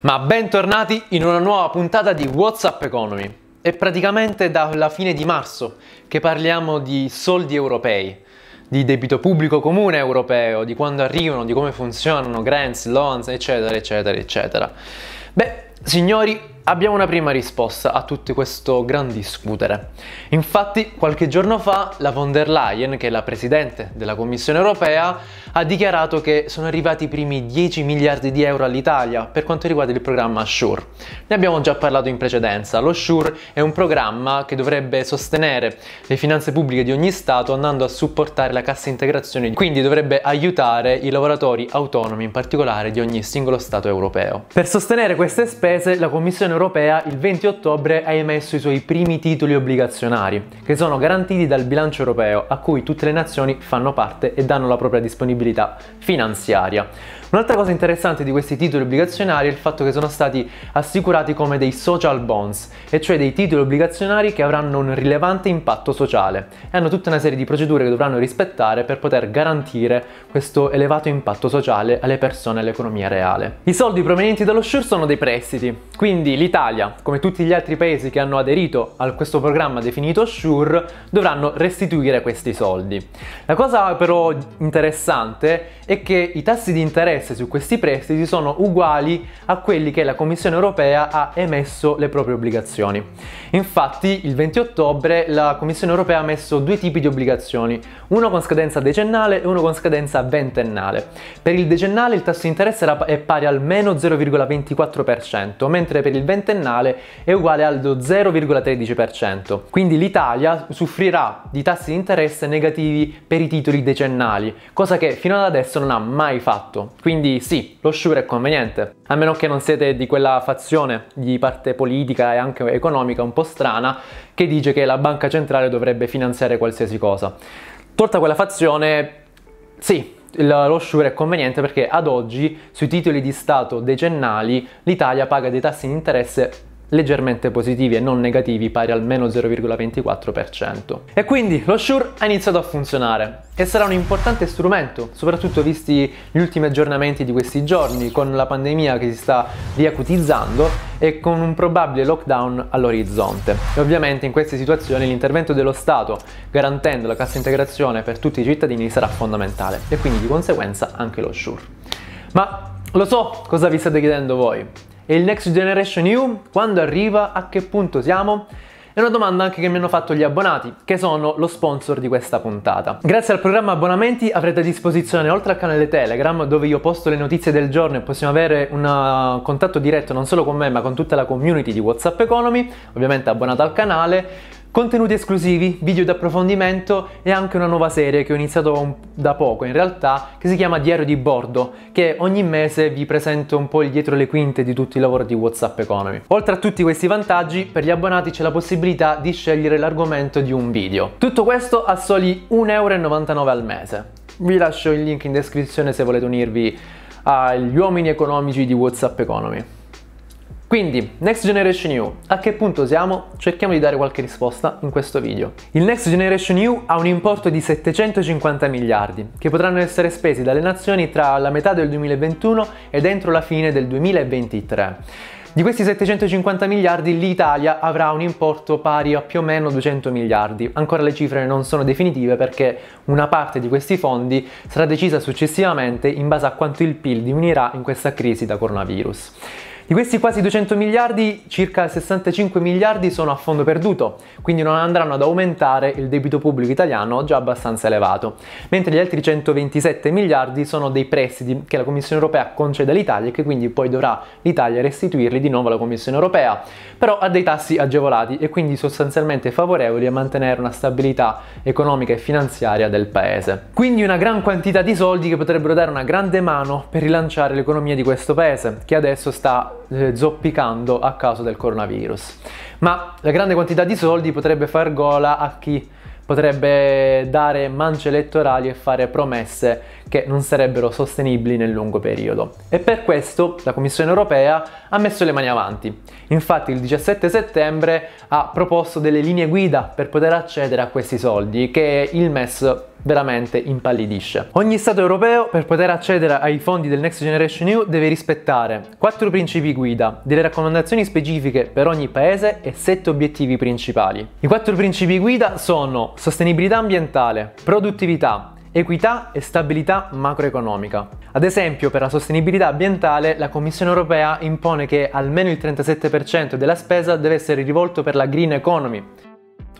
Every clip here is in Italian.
Ma bentornati in una nuova puntata di WhatsApp Economy. È praticamente dalla fine di marzo che parliamo di soldi europei, di debito pubblico comune europeo, di quando arrivano, di come funzionano grants, loans, eccetera, eccetera, eccetera. Beh, signori, Abbiamo una prima risposta a tutto questo gran discutere. Infatti, qualche giorno fa la von der Leyen, che è la presidente della Commissione europea, ha dichiarato che sono arrivati i primi 10 miliardi di euro all'Italia per quanto riguarda il programma SURE. Ne abbiamo già parlato in precedenza. Lo SURE è un programma che dovrebbe sostenere le finanze pubbliche di ogni Stato andando a supportare la cassa integrazione, quindi dovrebbe aiutare i lavoratori autonomi, in particolare di ogni singolo Stato europeo. Per sostenere queste spese, la Commissione Europea il 20 ottobre ha emesso i suoi primi titoli obbligazionari, che sono garantiti dal bilancio europeo, a cui tutte le nazioni fanno parte e danno la propria disponibilità finanziaria. Un'altra cosa interessante di questi titoli obbligazionari è il fatto che sono stati assicurati come dei social bonds, e cioè dei titoli obbligazionari che avranno un rilevante impatto sociale e hanno tutta una serie di procedure che dovranno rispettare per poter garantire questo elevato impatto sociale alle persone e all'economia reale. I soldi provenienti dallo SURE sono dei prestiti, quindi l'Italia, come tutti gli altri paesi che hanno aderito a questo programma definito SURE, dovranno restituire questi soldi. La cosa però interessante è che i tassi di interesse interesse su questi prestiti sono uguali a quelli che la Commissione europea ha emesso le proprie obbligazioni. Infatti il 20 ottobre la Commissione europea ha emesso due tipi di obbligazioni, uno con scadenza decennale e uno con scadenza ventennale. Per il decennale il tasso di interesse è pari al meno 0,24%, mentre per il ventennale è uguale allo 0,13%. Quindi l'Italia soffrirà di tassi di interesse negativi per i titoli decennali, cosa che fino ad adesso non ha mai fatto. Quindi sì, lo sure è conveniente, a meno che non siete di quella fazione di parte politica e anche economica un po' strana che dice che la banca centrale dovrebbe finanziare qualsiasi cosa. Tolta quella fazione, sì, lo sure è conveniente perché ad oggi sui titoli di Stato decennali l'Italia paga dei tassi di interesse leggermente positivi e non negativi pari al meno 0,24%. E quindi lo Shure ha iniziato a funzionare e sarà un importante strumento, soprattutto visti gli ultimi aggiornamenti di questi giorni, con la pandemia che si sta riacutizzando e con un probabile lockdown all'orizzonte. E ovviamente in queste situazioni l'intervento dello Stato, garantendo la cassa integrazione per tutti i cittadini, sarà fondamentale e quindi di conseguenza anche lo Shure. Ma lo so cosa vi state chiedendo voi, e il Next Generation EU quando arriva? A che punto siamo? È una domanda anche che mi hanno fatto gli abbonati, che sono lo sponsor di questa puntata. Grazie al programma abbonamenti avrete a disposizione, oltre al canale Telegram, dove io posto le notizie del giorno e possiamo avere un uh, contatto diretto non solo con me, ma con tutta la community di WhatsApp Economy, ovviamente abbonato al canale, Contenuti esclusivi, video di approfondimento e anche una nuova serie che ho iniziato da poco in realtà che si chiama Diario di Bordo che ogni mese vi presento un po' il dietro le quinte di tutti i lavori di Whatsapp Economy. Oltre a tutti questi vantaggi per gli abbonati c'è la possibilità di scegliere l'argomento di un video. Tutto questo a soli 1,99€ al mese. Vi lascio il link in descrizione se volete unirvi agli uomini economici di Whatsapp Economy. Quindi, Next Generation EU, a che punto siamo? Cerchiamo di dare qualche risposta in questo video. Il Next Generation EU ha un importo di 750 miliardi, che potranno essere spesi dalle nazioni tra la metà del 2021 e entro la fine del 2023. Di questi 750 miliardi l'Italia avrà un importo pari a più o meno 200 miliardi. Ancora le cifre non sono definitive perché una parte di questi fondi sarà decisa successivamente in base a quanto il PIL diminuirà in questa crisi da coronavirus. Di questi quasi 200 miliardi, circa 65 miliardi sono a fondo perduto, quindi non andranno ad aumentare il debito pubblico italiano già abbastanza elevato, mentre gli altri 127 miliardi sono dei prestiti che la Commissione europea concede all'Italia e che quindi poi dovrà l'Italia restituirli di nuovo alla Commissione europea, però a dei tassi agevolati e quindi sostanzialmente favorevoli a mantenere una stabilità economica e finanziaria del paese. Quindi una gran quantità di soldi che potrebbero dare una grande mano per rilanciare l'economia di questo paese, che adesso sta eh, zoppicando a causa del coronavirus. Ma la grande quantità di soldi potrebbe far gola a chi potrebbe dare mance elettorali e fare promesse che non sarebbero sostenibili nel lungo periodo. E per questo la Commissione europea ha messo le mani avanti. Infatti il 17 settembre ha proposto delle linee guida per poter accedere a questi soldi che il MES veramente impallidisce. Ogni Stato europeo per poter accedere ai fondi del Next Generation EU deve rispettare quattro principi guida, delle raccomandazioni specifiche per ogni paese e sette obiettivi principali. I quattro principi guida sono sostenibilità ambientale, produttività, equità e stabilità macroeconomica. Ad esempio, per la sostenibilità ambientale, la Commissione europea impone che almeno il 37% della spesa deve essere rivolto per la green economy.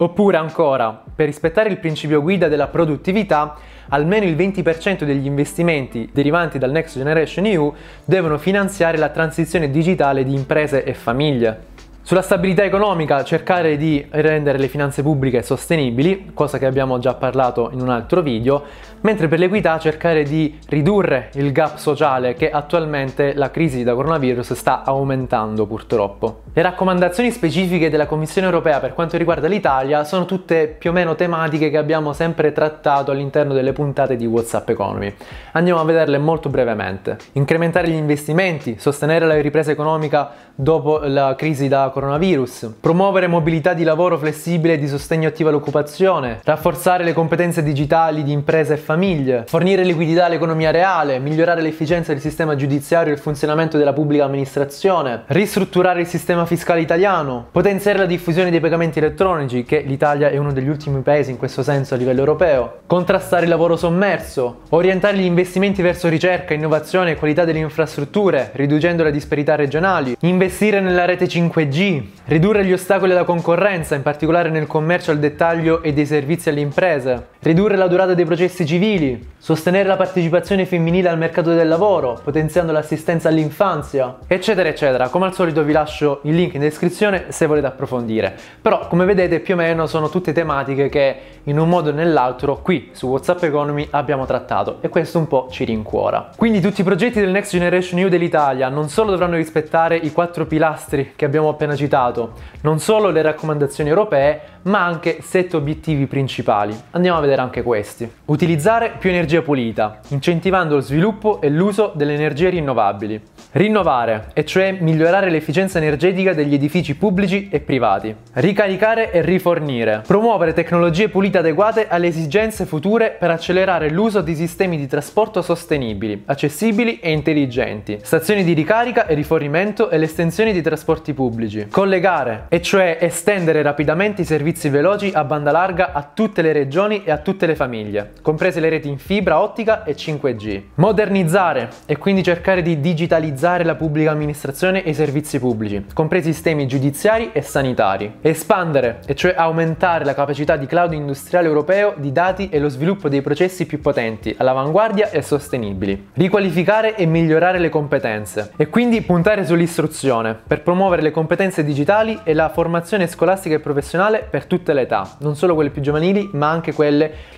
Oppure ancora, per rispettare il principio guida della produttività, almeno il 20% degli investimenti derivanti dal Next Generation EU devono finanziare la transizione digitale di imprese e famiglie. Sulla stabilità economica, cercare di rendere le finanze pubbliche sostenibili, cosa che abbiamo già parlato in un altro video, mentre per l'equità cercare di ridurre il gap sociale che attualmente la crisi da coronavirus sta aumentando purtroppo. Le raccomandazioni specifiche della Commissione europea per quanto riguarda l'Italia sono tutte più o meno tematiche che abbiamo sempre trattato all'interno delle puntate di WhatsApp Economy. Andiamo a vederle molto brevemente. Incrementare gli investimenti, sostenere la ripresa economica dopo la crisi da coronavirus, promuovere mobilità di lavoro flessibile e di sostegno attivo all'occupazione, rafforzare le competenze digitali di imprese e famiglie, fornire liquidità all'economia reale, migliorare l'efficienza del sistema giudiziario e il funzionamento della pubblica amministrazione, ristrutturare il sistema fiscale italiano, potenziare la diffusione dei pagamenti elettronici, che l'Italia è uno degli ultimi paesi in questo senso a livello europeo, contrastare il lavoro sommerso, orientare gli investimenti verso ricerca, innovazione e qualità delle infrastrutture, riducendo le disparità regionali, investire nella rete 5G, ridurre gli ostacoli alla concorrenza, in particolare nel commercio al dettaglio e dei servizi alle imprese, ridurre la durata dei processi civili civili, sostenere la partecipazione femminile al mercato del lavoro, potenziando l'assistenza all'infanzia, eccetera eccetera. Come al solito vi lascio il link in descrizione se volete approfondire. Però come vedete più o meno sono tutte tematiche che in un modo o nell'altro qui su WhatsApp Economy abbiamo trattato e questo un po' ci rincuora. Quindi tutti i progetti del Next Generation EU dell'Italia non solo dovranno rispettare i quattro pilastri che abbiamo appena citato, non solo le raccomandazioni europee, ma anche sette obiettivi principali. Andiamo a vedere anche questi. Utilizzare utilizzare più energia pulita, incentivando lo sviluppo e l'uso delle energie rinnovabili. Rinnovare, e cioè migliorare l'efficienza energetica degli edifici pubblici e privati. Ricaricare e rifornire. Promuovere tecnologie pulite adeguate alle esigenze future per accelerare l'uso di sistemi di trasporto sostenibili, accessibili e intelligenti. Stazioni di ricarica e rifornimento e l'estensione di trasporti pubblici. Collegare, e cioè estendere rapidamente i servizi veloci a banda larga a tutte le regioni e a tutte le famiglie, comprese comprese le reti in fibra ottica e 5G. Modernizzare e quindi cercare di digitalizzare la pubblica amministrazione e i servizi pubblici, compresi i sistemi giudiziari e sanitari. Espandere, e cioè aumentare la capacità di cloud industriale europeo di dati e lo sviluppo dei processi più potenti, all'avanguardia e sostenibili. Riqualificare e migliorare le competenze e quindi puntare sull'istruzione per promuovere le competenze digitali e la formazione scolastica e professionale per tutte le età, non solo quelle più giovanili ma anche quelle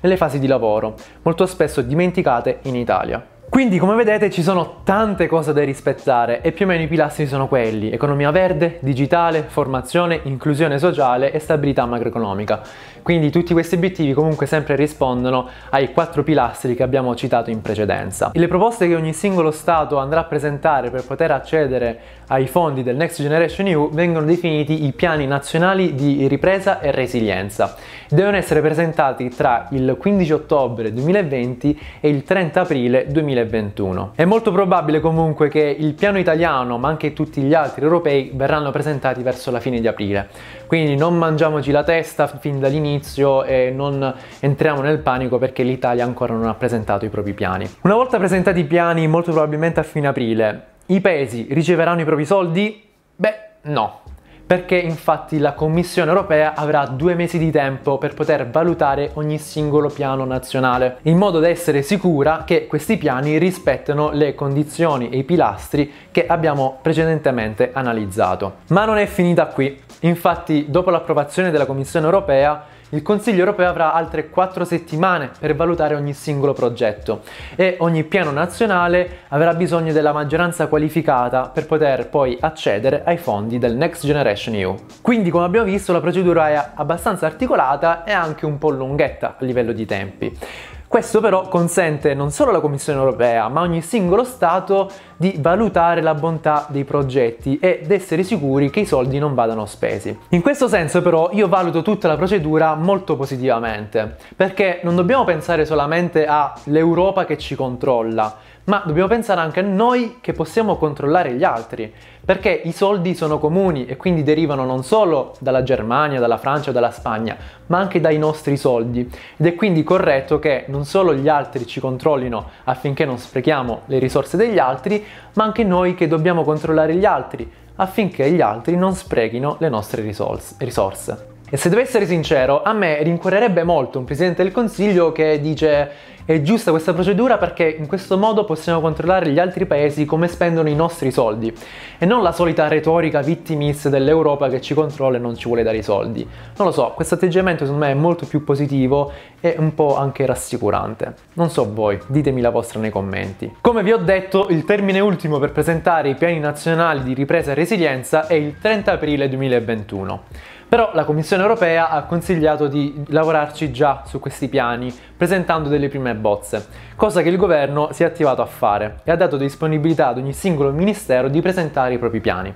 nelle fasi di lavoro, molto spesso dimenticate in Italia. Quindi come vedete ci sono tante cose da rispettare e più o meno i pilastri sono quelli, economia verde, digitale, formazione, inclusione sociale e stabilità macroeconomica. Quindi tutti questi obiettivi comunque sempre rispondono ai quattro pilastri che abbiamo citato in precedenza. E le proposte che ogni singolo Stato andrà a presentare per poter accedere ai fondi del Next Generation EU vengono definiti i piani nazionali di ripresa e resilienza. Devono essere presentati tra il 15 ottobre 2020 e il 30 aprile 2020. 2021. È molto probabile comunque che il piano italiano, ma anche tutti gli altri europei, verranno presentati verso la fine di aprile. Quindi non mangiamoci la testa fin dall'inizio e non entriamo nel panico perché l'Italia ancora non ha presentato i propri piani. Una volta presentati i piani, molto probabilmente a fine aprile, i paesi riceveranno i propri soldi? Beh, no perché infatti la Commissione europea avrà due mesi di tempo per poter valutare ogni singolo piano nazionale, in modo da essere sicura che questi piani rispettano le condizioni e i pilastri che abbiamo precedentemente analizzato. Ma non è finita qui, infatti dopo l'approvazione della Commissione europea il Consiglio europeo avrà altre 4 settimane per valutare ogni singolo progetto e ogni piano nazionale avrà bisogno della maggioranza qualificata per poter poi accedere ai fondi del Next Generation EU. Quindi come abbiamo visto la procedura è abbastanza articolata e anche un po' lunghetta a livello di tempi. Questo però consente non solo alla Commissione europea ma a ogni singolo Stato di valutare la bontà dei progetti ed essere sicuri che i soldi non vadano spesi. In questo senso però io valuto tutta la procedura molto positivamente, perché non dobbiamo pensare solamente all'Europa che ci controlla, ma dobbiamo pensare anche a noi che possiamo controllare gli altri, perché i soldi sono comuni e quindi derivano non solo dalla Germania, dalla Francia, dalla Spagna, ma anche dai nostri soldi ed è quindi corretto che non solo gli altri ci controllino affinché non sprechiamo le risorse degli altri, ma anche noi che dobbiamo controllare gli altri affinché gli altri non sprechino le nostre risorse. E se devo essere sincero, a me rincorrerebbe molto un Presidente del Consiglio che dice è giusta questa procedura perché in questo modo possiamo controllare gli altri paesi come spendono i nostri soldi e non la solita retorica vittimis dell'Europa che ci controlla e non ci vuole dare i soldi. Non lo so, questo atteggiamento secondo me è molto più positivo e un po' anche rassicurante. Non so voi, ditemi la vostra nei commenti. Come vi ho detto, il termine ultimo per presentare i piani nazionali di ripresa e resilienza è il 30 aprile 2021. Però la Commissione europea ha consigliato di lavorarci già su questi piani, presentando delle prime bozze, cosa che il governo si è attivato a fare e ha dato disponibilità ad ogni singolo ministero di presentare i propri piani.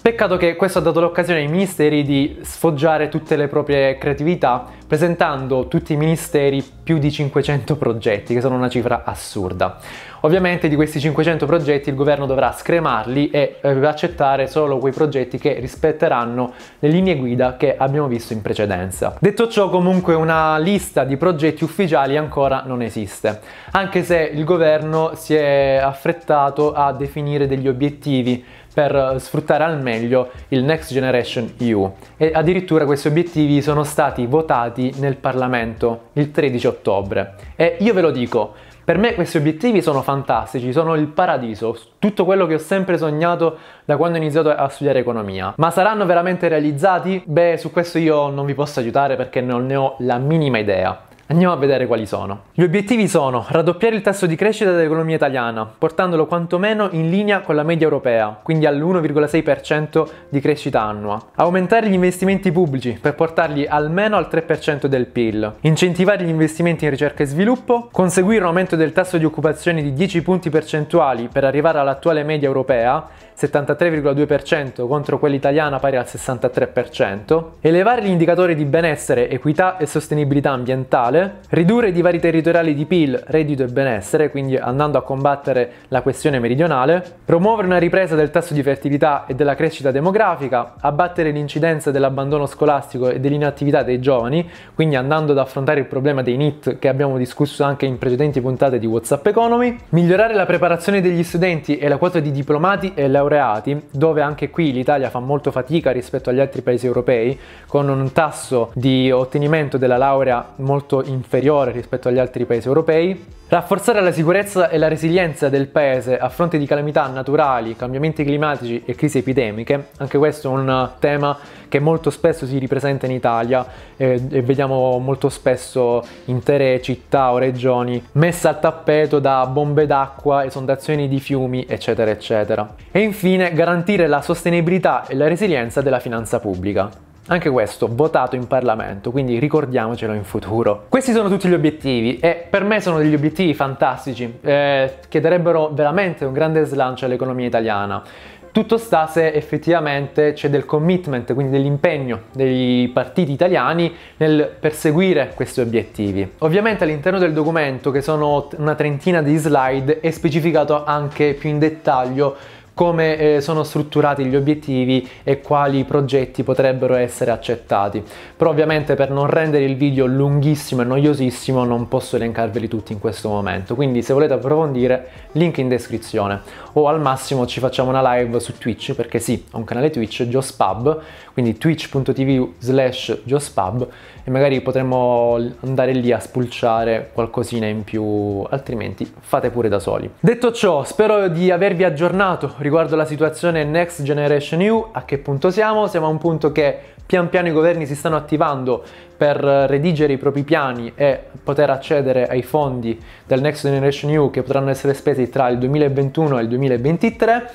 Peccato che questo ha dato l'occasione ai ministeri di sfoggiare tutte le proprie creatività presentando tutti i ministeri più di 500 progetti, che sono una cifra assurda. Ovviamente di questi 500 progetti il governo dovrà scremarli e eh, accettare solo quei progetti che rispetteranno le linee guida che abbiamo visto in precedenza. Detto ciò comunque una lista di progetti ufficiali ancora non esiste, anche se il governo si è affrettato a definire degli obiettivi per sfruttare al meglio il Next Generation EU e addirittura questi obiettivi sono stati votati nel Parlamento il 13 ottobre. E io ve lo dico, per me questi obiettivi sono fantastici, sono il paradiso, tutto quello che ho sempre sognato da quando ho iniziato a studiare economia. Ma saranno veramente realizzati? Beh, su questo io non vi posso aiutare perché non ne ho la minima idea. Andiamo a vedere quali sono. Gli obiettivi sono raddoppiare il tasso di crescita dell'economia italiana, portandolo quantomeno in linea con la media europea, quindi all'1,6% di crescita annua. Aumentare gli investimenti pubblici per portarli almeno al 3% del PIL. Incentivare gli investimenti in ricerca e sviluppo, conseguire un aumento del tasso di occupazione di 10 punti percentuali per arrivare all'attuale media europea 73,2% contro quella italiana pari al 63%, elevare gli indicatori di benessere, equità e sostenibilità ambientale, ridurre i divari territoriali di PIL, reddito e benessere, quindi andando a combattere la questione meridionale, promuovere una ripresa del tasso di fertilità e della crescita demografica, abbattere l'incidenza dell'abbandono scolastico e dell'inattività dei giovani, quindi andando ad affrontare il problema dei NIT che abbiamo discusso anche in precedenti puntate di WhatsApp Economy, migliorare la preparazione degli studenti e la quota di diplomati e laureati laureati, dove anche qui l'Italia fa molto fatica rispetto agli altri paesi europei, con un tasso di ottenimento della laurea molto inferiore rispetto agli altri paesi europei, Rafforzare la sicurezza e la resilienza del paese a fronte di calamità naturali, cambiamenti climatici e crisi epidemiche, anche questo è un tema che molto spesso si ripresenta in Italia eh, e vediamo molto spesso intere città o regioni messe al tappeto da bombe d'acqua, esondazioni di fiumi, eccetera, eccetera. E infine garantire la sostenibilità e la resilienza della finanza pubblica. Anche questo votato in Parlamento, quindi ricordiamocelo in futuro. Questi sono tutti gli obiettivi e per me sono degli obiettivi fantastici eh, che darebbero veramente un grande slancio all'economia italiana. Tutto sta se effettivamente c'è del commitment, quindi dell'impegno dei partiti italiani nel perseguire questi obiettivi. Ovviamente all'interno del documento, che sono una trentina di slide, è specificato anche più in dettaglio come eh, sono strutturati gli obiettivi e quali progetti potrebbero essere accettati. Però ovviamente per non rendere il video lunghissimo e noiosissimo non posso elencarveli tutti in questo momento, quindi se volete approfondire link in descrizione o al massimo ci facciamo una live su Twitch perché sì, ho un canale Twitch, Jospub, quindi twitch.tv slash Jospub e magari potremmo andare lì a spulciare qualcosina in più, altrimenti fate pure da soli. Detto ciò, spero di avervi aggiornato riguardo la situazione Next Generation EU, a che punto siamo? Siamo a un punto che pian piano i governi si stanno attivando per redigere i propri piani e poter accedere ai fondi del Next Generation EU che potranno essere spesi tra il 2021 e il 2023.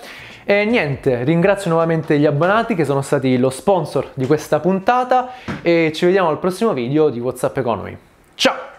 E niente, ringrazio nuovamente gli abbonati che sono stati lo sponsor di questa puntata e ci vediamo al prossimo video di WhatsApp Economy. Ciao!